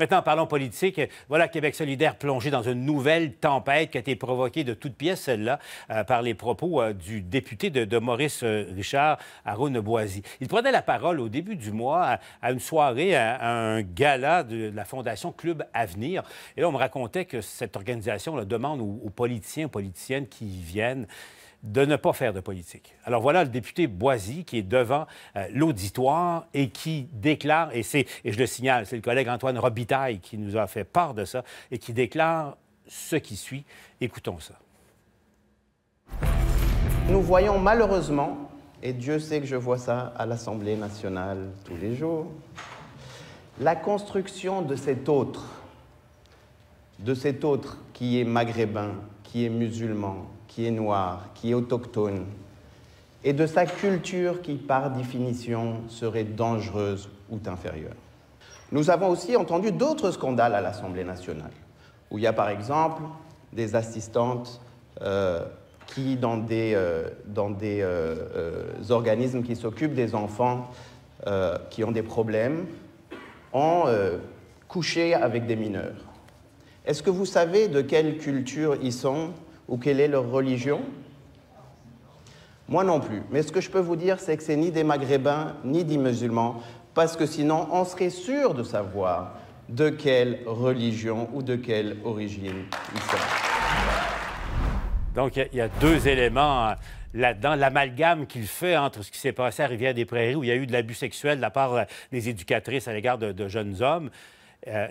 Maintenant, parlons politique. Voilà Québec solidaire plongé dans une nouvelle tempête qui a été provoquée de toutes pièces, celle-là, euh, par les propos euh, du député de, Maurice euh, Richard, Aron Boisy. Il prenait la parole au début du mois à, une soirée, à, un gala de, la Fondation Club Avenir. Et là, on me racontait que cette organisation demande aux, politiciens, aux politiciennes qui viennent de ne pas faire de politique. Alors voilà le député Boisy qui est devant euh, l'auditoire et qui déclare, et, c'est, et je le signale, c'est le collègue Antoine Robitaille qui nous a fait part de ça, et qui déclare ce qui suit. Écoutons ça. Nous voyons malheureusement, et Dieu sait que je vois ça à l'Assemblée nationale tous les jours, la construction de cet autre, de cet autre qui est maghrébin, qui est musulman, qui est noir, qui est autochtone, et de sa culture qui, par définition, serait dangereuse ou inférieure. Nous avons aussi entendu d'autres scandales à l'Assemblée nationale, où il y a par exemple des assistantes euh, qui, dans des, euh, dans des euh, organismes qui s'occupent des enfants qui ont des problèmes, ont couché avec des mineurs. Est-ce que vous savez de quelle culture ils sont ou quelle est leur religion Moi non plus. Mais ce que je peux vous dire, c'est que c'est ni des Maghrébins, ni des musulmans, parce que sinon, on serait sûr de savoir de quelle religion ou de quelle origine ils sont. Donc, il y, a deux éléments euh, là-dedans, l'amalgame qu'il fait entre ce qui s'est passé à Rivière-des-Prairies, où il y a eu de l'abus sexuel de la part euh, des éducatrices à l'égard de jeunes hommes, euh,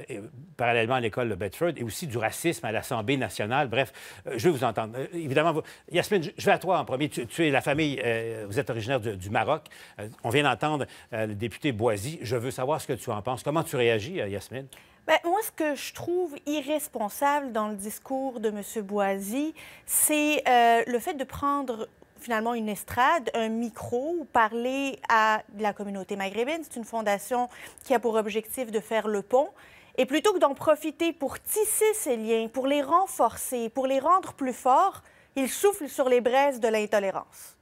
parallèlement à l'école de Bedford, et aussi du racisme à l'Assemblée nationale. Bref, euh, je veux vous entendre. Euh, évidemment, Yasmine, je vais à toi en premier. Tu, es la famille, vous êtes originaire du Maroc. on vient d'entendre le député Boisy. Je veux savoir ce que tu en penses. Comment tu réagis, Yasmine? Bien, moi, ce que je trouve irresponsable dans le discours de M. Boisy, c'est le fait de prendre finalement une estrade, un micro, parler à la communauté maghrébine. C'est une fondation qui a pour objectif de faire le pont. Et plutôt que d'en profiter pour tisser ces liens, pour les renforcer, pour les rendre plus forts, ils soufflent sur les braises de l'intolérance.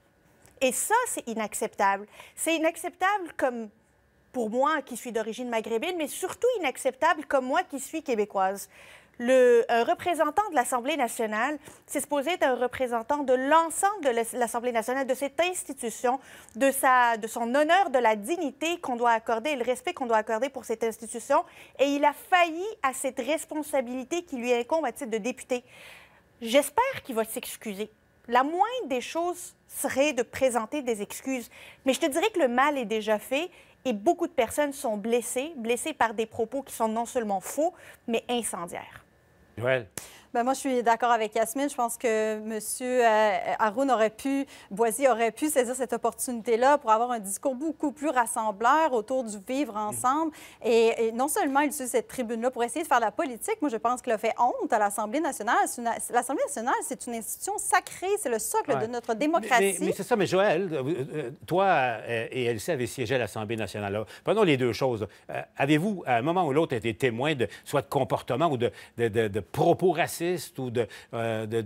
Et ça, c'est inacceptable. C'est inacceptable comme pour moi qui suis d'origine maghrébine, mais surtout inacceptable comme moi qui suis québécoise le un représentant de l'Assemblée nationale, s'est supposé être un représentant de l'ensemble de l'Assemblée nationale, de cette institution, de, son honneur, de la dignité qu'on doit accorder le respect qu'on doit accorder pour cette institution. Et il a failli à cette responsabilité qui lui incombe à titre de député. J'espère qu'il va s'excuser. La moindre des choses serait de présenter des excuses. Mais je te dirais que le mal est déjà fait et beaucoup de personnes sont blessées, blessées par des propos qui sont non seulement faux, mais incendiaires. Joël. Bien, moi, je suis d'accord avec Yasmine. Je pense que M. Euh, Haroun aurait pu, boisy aurait pu saisir cette opportunité-là pour avoir un discours beaucoup plus rassembleur autour du vivre mm. ensemble. Et, non seulement il utilise cette tribune-là pour essayer de faire la politique, moi, je pense qu'il a fait honte à l'Assemblée nationale. L'Assemblée nationale, c'est une institution sacrée, c'est le socle de notre démocratie. Mais, c'est ça, mais Joël, euh, euh, toi et Elsie avaient siégé à l'Assemblée nationale. Pendant prenons les deux choses. Avez-vous, à un moment ou l'autre, été témoin de soit de comportement ou de, de propos racistes ou euh, de,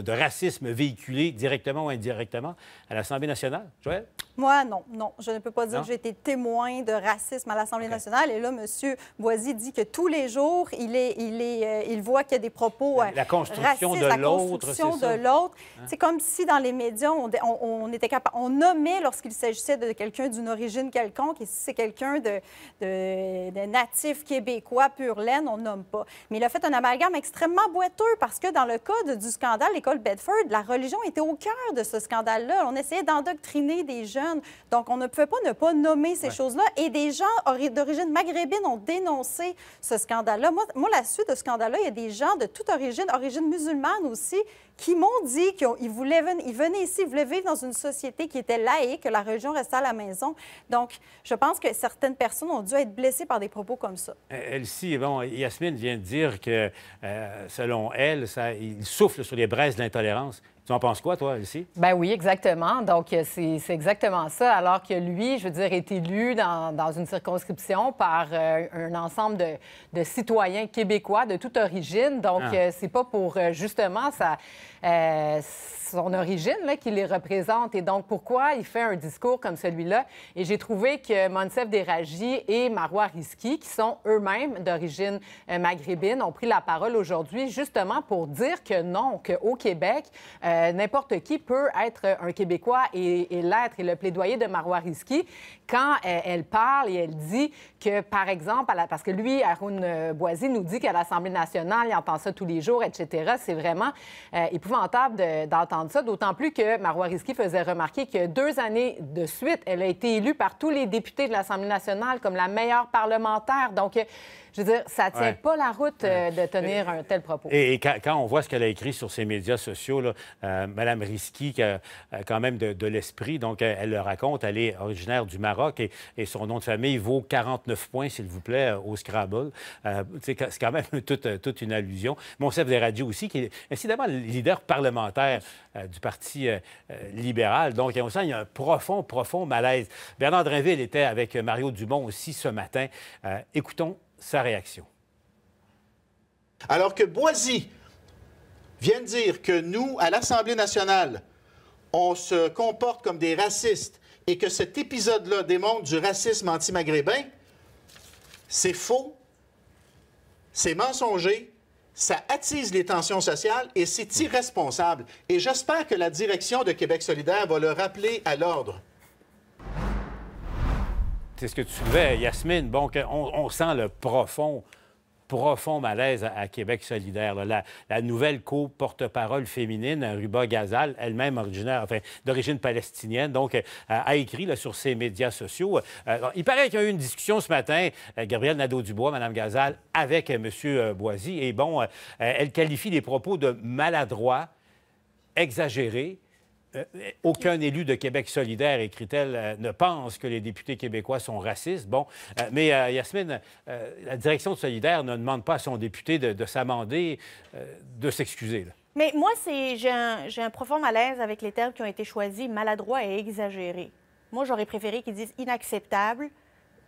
de, racisme véhiculé directement ou indirectement à l'Assemblée nationale? Joël? Moi, non, non. Je ne peux pas dire que j'ai été témoin de racisme à l'Assemblée nationale. Et là, M. Boisy dit que tous les jours, il, est, il, est, euh, il voit qu'il y a des propos la euh, construction de l'autre. de l'autre. Hein? C'est comme si dans les médias, on, était capable, on nommait lorsqu'il s'agissait de quelqu'un d'une origine quelconque, et si c'est quelqu'un de, natif québécois pur laine, on nomme pas. Mais il a fait un amalgame extrêmement boiteux parce que dans le cas du scandale l'école Bedford, la religion était au cœur de ce scandale-là. On essayait d'endoctriner des jeunes donc, on ne peut pas ne pas nommer ces choses-là. Et des gens d'origine maghrébine ont dénoncé ce scandale-là. Moi, la suite de ce scandale-là, il y a des gens de toute origine, origine musulmane aussi, qui m'ont dit qu'ils voulaient ils venaient ici, ils voulaient vivre dans une société qui était laïque, que la religion restait à la maison. Donc, je pense que certaines personnes ont dû être blessées par des propos comme ça. Euh, Elsie, bon, Yasmine vient de dire que, euh, selon elle, ça, il souffle sur les braises de l'intolérance. Tu en penses quoi, toi, ici? Ben oui, exactement. Donc, euh, c'est exactement ça. Alors que lui, je veux dire, est élu dans, une circonscription par euh, un ensemble de, citoyens québécois de toute origine. Donc, ah. euh, c'est pas pour, justement, sa, son origine qu'il les représente. Et donc, pourquoi il fait un discours comme celui-là? Et j'ai trouvé que Monsef Déragi et Marois Riski, qui sont eux-mêmes d'origine maghrébine, ont pris la parole aujourd'hui justement pour dire que non, qu'au Québec, euh, n'importe qui peut être un Québécois et, l'être. Et le plaidoyer de Marois Risky, quand euh, elle, parle et elle dit que, par exemple, parce que lui, Haroun euh, Boisy, nous dit qu'à l'Assemblée nationale, il entend ça tous les jours, etc. C'est vraiment épouvantable d'entendre ça, d'autant plus que Marois Risky faisait remarquer que deux années de suite, elle a été élue par tous les députés de l'Assemblée nationale comme la meilleure parlementaire. Donc, je veux dire, ça tient pas la route euh, de tenir un tel propos. Et, quand, on voit ce qu'elle a écrit sur ses médias sociaux, là, euh, Mme Risky, qui a euh, quand même de, l'esprit, donc elle le raconte, elle est originaire du Maroc et, son nom de famille vaut 49 points, s'il vous plaît, au Scrabble. c'est quand même toute, une allusion. Mon chef des radios aussi, qui est incidemment le leader parlementaire du Parti libéral. Donc, on sent qu'il y a un profond, profond malaise. Bernard Drinville était avec Mario Dumont aussi ce matin. écoutons sa réaction. Alors que Boisy vient de dire que nous, à l'Assemblée nationale, on se comporte comme des racistes et que cet épisode-là démontre du racisme anti-maghrébin, c'est faux, c'est mensonger, ça attise les tensions sociales et c'est irresponsable. Et j'espère que la direction de Québec solidaire va le rappeler à l'ordre c'est ce que tu soulevais, Yasmine. Bon, on, sent le profond, profond malaise à, Québec solidaire. La, nouvelle co-porte-parole féminine, Ruba Gazal, elle-même originaire, enfin, d'origine palestinienne, donc, euh, a écrit là, sur ses médias sociaux. Euh, il paraît qu'il y a eu une discussion ce matin, euh, Gabrielle Nadeau-Dubois, Mme Gazal, avec M. Boisy. Et bon, elle qualifie les propos de maladroits, exagérés euh, aucun élu de Québec solidaire, écrit-elle, euh, ne pense que les députés québécois sont racistes. Bon, euh, mais Yasmine, la direction de Solidaire ne demande pas à son député de, s'amender, de s'excuser. Mais moi, j'ai un, profond malaise avec les termes qui ont été choisis, maladroits et exagéré. Moi, j'aurais préféré qu'ils disent inacceptable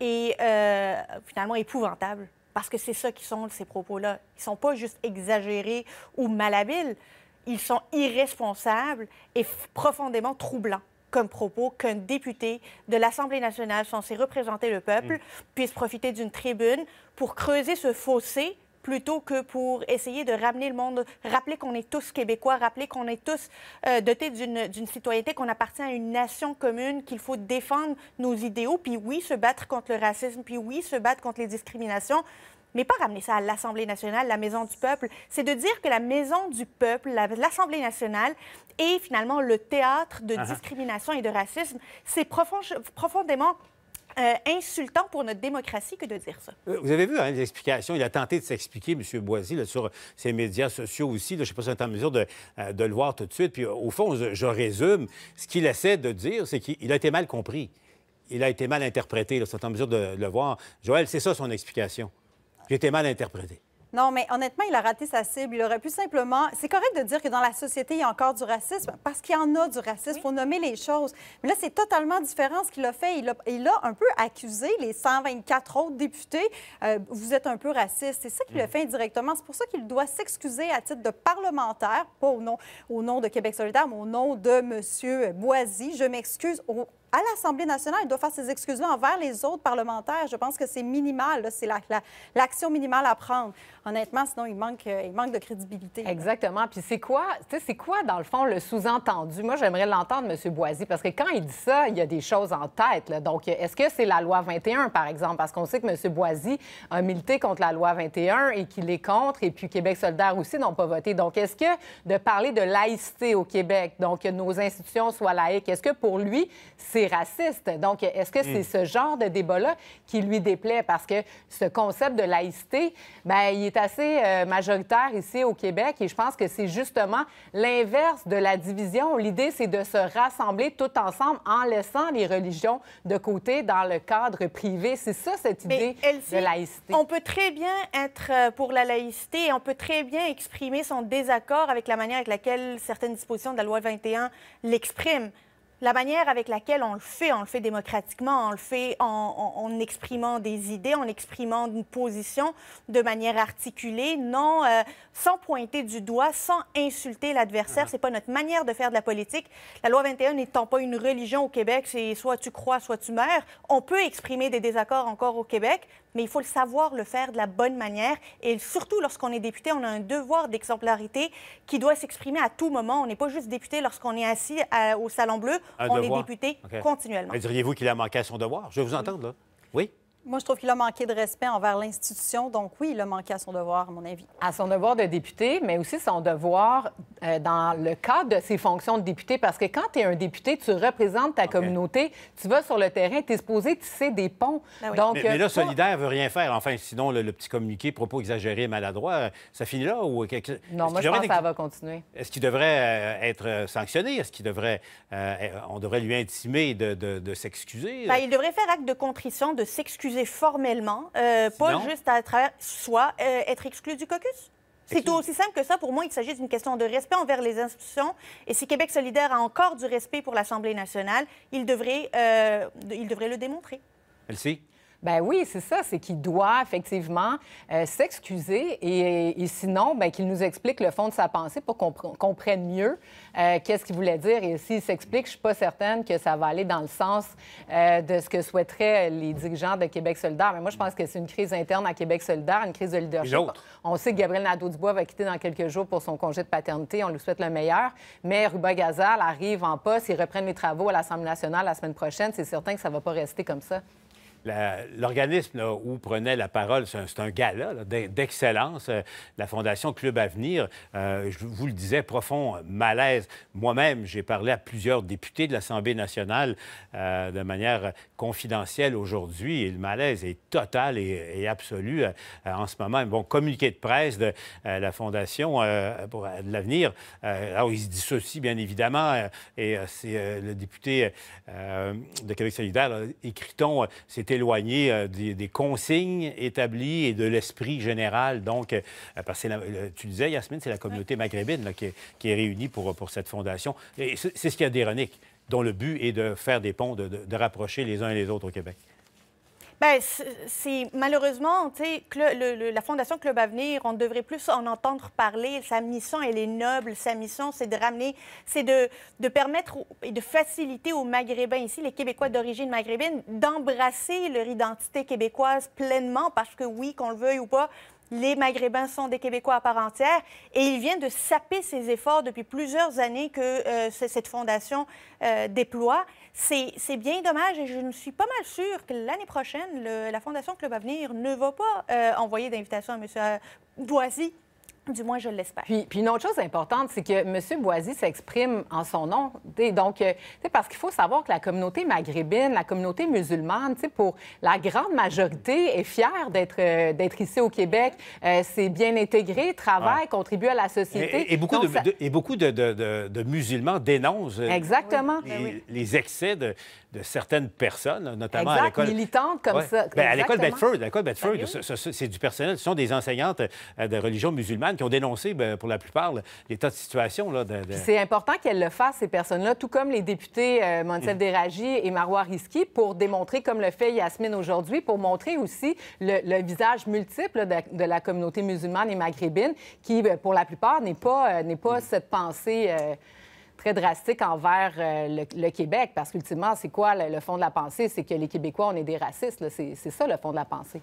et finalement épouvantable, parce que c'est ça qui sont ces propos-là. Ils ne sont pas juste exagérés ou malhabiles ils sont irresponsables et profondément troublants comme propos qu'un député de l'Assemblée nationale censé représenter le peuple mm. puisse profiter d'une tribune pour creuser ce fossé plutôt que pour essayer de ramener le monde, rappeler qu'on est tous québécois, rappeler qu'on est tous euh, dotés d'une citoyenneté, qu'on appartient à une nation commune, qu'il faut défendre nos idéaux, puis oui, se battre contre le racisme, puis oui, se battre contre les discriminations mais pas ramener ça à l'Assemblée nationale, la maison du peuple. C'est de dire que la maison du peuple, l'Assemblée nationale, est finalement le théâtre de ah ah. discrimination et de racisme. C'est profondément euh, insultant pour notre démocratie que de dire ça. Euh, vous avez vu hein, les Il a tenté de s'expliquer, M. Boisy, sur ses médias sociaux aussi. je ne sais pas si on est en mesure de, euh, le voir tout de suite. Puis au fond, je, résume. Ce qu'il essaie de dire, c'est qu'il a été mal compris. Il a été mal interprété. on est en mesure de, de le voir. Joël, c'est ça son explication. J'ai été mal interprété. Non, mais honnêtement, il a raté sa cible. Il aurait pu simplement. C'est correct de dire que dans la société, il y a encore du racisme, parce qu'il y en a du racisme. Il faut nommer les choses. Mais là, c'est totalement différent ce qu'il a fait. Il a, un peu accusé les 124 autres députés. Euh, vous êtes un peu racistes. C'est ça qu'il a mm. fait indirectement. C'est pour ça qu'il doit s'excuser à titre de parlementaire, pas au nom, au nom de Québec solidaire, mais au nom de M. Boisy. Je m'excuse au à l'Assemblée nationale, il doit faire ses excuses-là envers les autres parlementaires. Je pense que c'est minimal, c'est l'action la, minimale à prendre. Honnêtement, sinon, il manque, euh, il manque de crédibilité. Exactement. Puis c'est quoi, c'est quoi, dans le fond, le sous-entendu? Moi, j'aimerais l'entendre, M. Boisy, parce que quand il dit ça, il y a des choses en tête. Donc, est-ce que c'est la loi 21, par exemple? Parce qu'on sait que M. Boisy a milité contre la loi 21 et qu'il est contre, et puis Québec solidaire aussi n'ont pas voté. Donc, est-ce que de parler de laïcité au Québec, donc que nos institutions soient laïques, est-ce que pour lui, c'est raciste. Donc, est-ce que c'est hmm. ce genre de débat-là qui lui déplaît? Parce que ce concept de laïcité, bien, il est assez euh, majoritaire ici au Québec et je pense que c'est justement l'inverse de la division. L'idée, c'est de se rassembler tout ensemble en laissant les religions de côté dans le cadre privé. C'est ça, cette idée de laïcité. On peut très bien être euh, pour la laïcité et on peut très bien exprimer son désaccord avec la manière avec laquelle certaines dispositions de la loi 21 l'expriment la manière avec laquelle on le fait, on le fait démocratiquement, on le fait en, exprimant des idées, en exprimant une position de manière articulée, non, euh, sans pointer du doigt, sans insulter l'adversaire. Ce ah. C'est pas notre manière de faire de la politique. La loi 21 n'étant pas une religion au Québec, c'est soit tu crois, soit tu meurs. On peut exprimer des désaccords encore au Québec, mais il faut le savoir le faire de la bonne manière. Et surtout, lorsqu'on est député, on a un devoir d'exemplarité qui doit s'exprimer à tout moment. On n'est pas juste député lorsqu'on est assis euh, au Salon Bleu on est député continuellement. Diriez-vous qu'il a manqué à son devoir? Je vais vous entendre, là. Oui? Moi, je trouve qu'il a manqué de respect envers l'institution. Donc, oui, il a manqué à son devoir, à mon avis. À son devoir de député, mais aussi son devoir euh, dans le cadre de ses fonctions de député? Parce que quand tu es un député, tu représentes ta communauté, tu vas sur le terrain, tu es supposé tisser des ponts. Ah Donc, mais, euh, là, Solidaire Solidaire veut rien faire. Enfin, sinon, le, petit communiqué, propos exagérés, maladroit, euh, ça finit là? Ou... Non, moi, je pense que ça va continuer. Est-ce qu'il devrait être sanctionné? Est-ce qu'il devrait... on devrait lui intimer de, s'excuser? Ben, il devrait faire acte de contrition, de s'excuser formellement, pas juste à travers... Soit être exclu du caucus. C'est aussi simple que ça. Pour moi, il s'agit d'une question de respect envers les institutions. Et si Québec solidaire a encore du respect pour l'Assemblée nationale, il devrait, euh, il devrait le démontrer. Merci. Ben oui, c'est ça, c'est qu'il doit effectivement euh, s'excuser et, sinon, ben, qu'il nous explique le fond de sa pensée pour qu'on comprenne mieux euh, qu'est-ce qu'il voulait dire. Et s'il s'explique, je suis pas certaine que ça va aller dans le sens euh, de ce que souhaiteraient les dirigeants de Québec solidaire. Mais moi, je pense que c'est une crise interne à Québec solidaire, une crise de leadership. On sait que Gabriel Nadeau-Dubois va quitter dans quelques jours pour son congé de paternité. On lui souhaite le meilleur. Mais Ruba Gazal arrive en poste. Il reprend les travaux à l'Assemblée nationale la semaine prochaine. C'est certain que ça va pas rester comme ça. L'organisme où prenait la parole, c'est un, un, gala d'excellence, euh, la Fondation Club Avenir. Euh, je vous le disais, profond malaise. Moi-même, j'ai parlé à plusieurs députés de l'Assemblée nationale euh, de manière confidentielle aujourd'hui et le malaise est total et, et absolu en ce moment. Bon, communiqué de presse de la Fondation pour de l'Avenir. alors, il se dissocie, bien évidemment, et c'est le député de Québec solidaire, écrit-on, c'était Éloigné euh, des, consignes établies et de l'esprit général. Donc, euh, parce que tu disais, Yasmine, c'est la communauté maghrébine qui, est, réunie pour, pour cette fondation. Et c'est ce qu'il y a d'ironique, dont le but est de faire des ponts, de rapprocher les uns et les autres au Québec. Bien, c'est malheureusement, tu sais, la Fondation Club Avenir, on devrait plus en entendre parler. Sa mission, elle est noble. Sa mission, c'est de ramener, c'est de, permettre et de faciliter aux Maghrébins ici, les Québécois d'origine maghrébine, d'embrasser leur identité québécoise pleinement parce que oui, qu'on le veuille ou pas, les Maghrébins sont des Québécois à part entière et il vient de saper ses efforts depuis plusieurs années que euh, cette fondation euh, déploie. C'est bien dommage et je ne suis pas mal sûre que l'année prochaine, la Fondation Club Avenir ne va pas euh, envoyer d'invitation à M. Boisy du moins, je l'espère. Puis, puis, une autre chose importante, c'est que M. Boisy s'exprime en son nom. donc, euh, parce qu'il faut savoir que la communauté maghrébine, la communauté musulmane, pour la grande majorité, est fière d'être, euh, d'être ici au Québec. Euh, c'est bien intégré, travaille, contribue à la société. Et, beaucoup, de, et beaucoup de, de, musulmans dénoncent Exactement. Ben les, les excès de, de certaines personnes, notamment à l'école. militante comme ça. Ben, à l'école Bedford, l'école c'est du personnel, ce sont des enseignantes euh, de religion musulmane qui ont dénoncé, ben, pour la plupart, l'état de situation. C'est important qu'elles le fassent, ces personnes-là, tout comme les députés euh, mm. et Marois Riski, pour démontrer, comme le fait Yasmine aujourd'hui, pour montrer aussi le, visage multiple de, la communauté musulmane et maghrébine, qui, ben, pour la plupart, n'est pas, euh, pas mm. cette pensée. Euh, très drastique envers euh, le, Québec, parce qu'ultimement, c'est quoi le, le, fond de la pensée? C'est que les Québécois, on est des racistes. C'est ça le fond de la pensée.